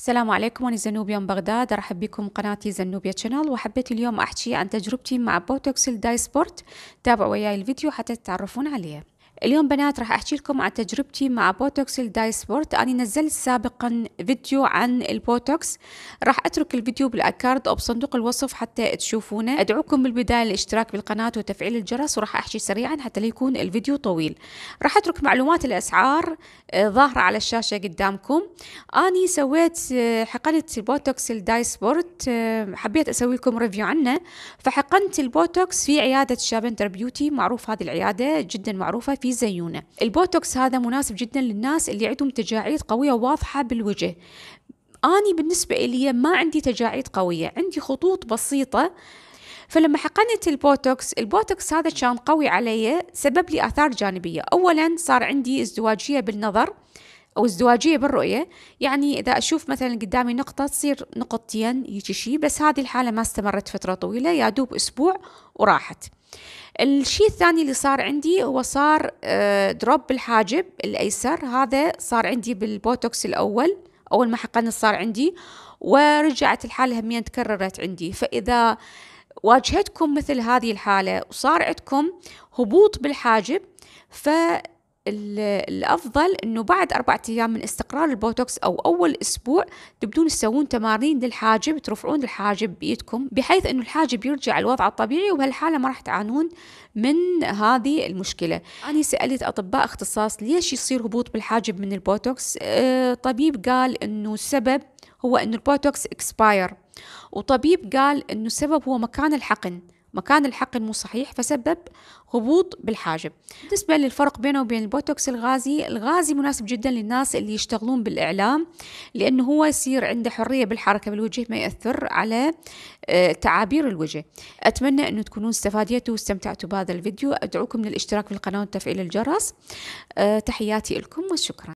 السلام عليكم أنا زنوبيا من بغداد أرحب بكم قناتي زنوبيا تشانل وحبيت اليوم أحكي عن تجربتي مع بوتوكس الدايسبورت تابعوا وياي الفيديو حتى تتعرفون عليه اليوم بنات راح احكي لكم عن تجربتي مع بوتوكس الدايسبورت انا نزلت سابقا فيديو عن البوتوكس راح اترك الفيديو بالأكارد او بصندوق الوصف حتى تشوفونه ادعوكم بالبدايه للاشتراك بالقناه وتفعيل الجرس وراح احكي سريعا حتى لا يكون الفيديو طويل راح اترك معلومات الاسعار آه، ظاهره على الشاشه قدامكم اني سويت آه، حقنت البوتوكس الدايسبورت آه، حبيت اسوي لكم ريفيو عنه فحقنت البوتوكس في عياده شابنتر بيوتي معروف هذه العياده جدا معروفه في زيونة البوتوكس هذا مناسب جدا للناس اللي عندهم تجاعيد قوية واضحة بالوجه أني بالنسبة إلي ما عندي تجاعيد قوية عندي خطوط بسيطة فلما حقنت البوتوكس البوتوكس هذا كان قوي علي سبب لي آثار جانبية أولا صار عندي ازدواجية بالنظر او ازدواجيه بالرؤيه يعني اذا اشوف مثلا قدامي نقطه تصير نقطتين يجي شيء بس هذه الحاله ما استمرت فتره طويله يا دوب اسبوع وراحت الشيء الثاني اللي صار عندي هو صار دروب آه، بالحاجب الايسر هذا صار عندي بالبوتوكس الاول اول ما حقنت صار عندي ورجعت الحاله همين تكررت عندي فاذا واجهتكم مثل هذه الحاله وصار عندكم هبوط بالحاجب ف الأفضل أنه بعد أربعة أيام من استقرار البوتوكس أو أول أسبوع تبدون تسوون تمارين للحاجب ترفعون الحاجب بإيدكم بحيث أنه الحاجب يرجع الوضع الطبيعي وبهالحالة ما راح تعانون من هذه المشكلة أنا سألت أطباء اختصاص ليش يصير هبوط بالحاجب من البوتوكس أه طبيب قال أنه السبب هو أنه البوتوكس اكسباير وطبيب قال أنه السبب هو مكان الحقن مكان الحقن مو صحيح فسبب هبوط بالحاجب بالنسبة للفرق بينه وبين البوتوكس الغازي الغازي مناسب جدا للناس اللي يشتغلون بالإعلام لأنه هو يصير عنده حرية بالحركة بالوجه ما يأثر على آه، تعابير الوجه أتمنى أنه تكونوا استفاديتوا واستمتعتوا بهذا الفيديو أدعوكم للاشتراك في القناة وتفعيل الجرس آه، تحياتي لكم وشكرا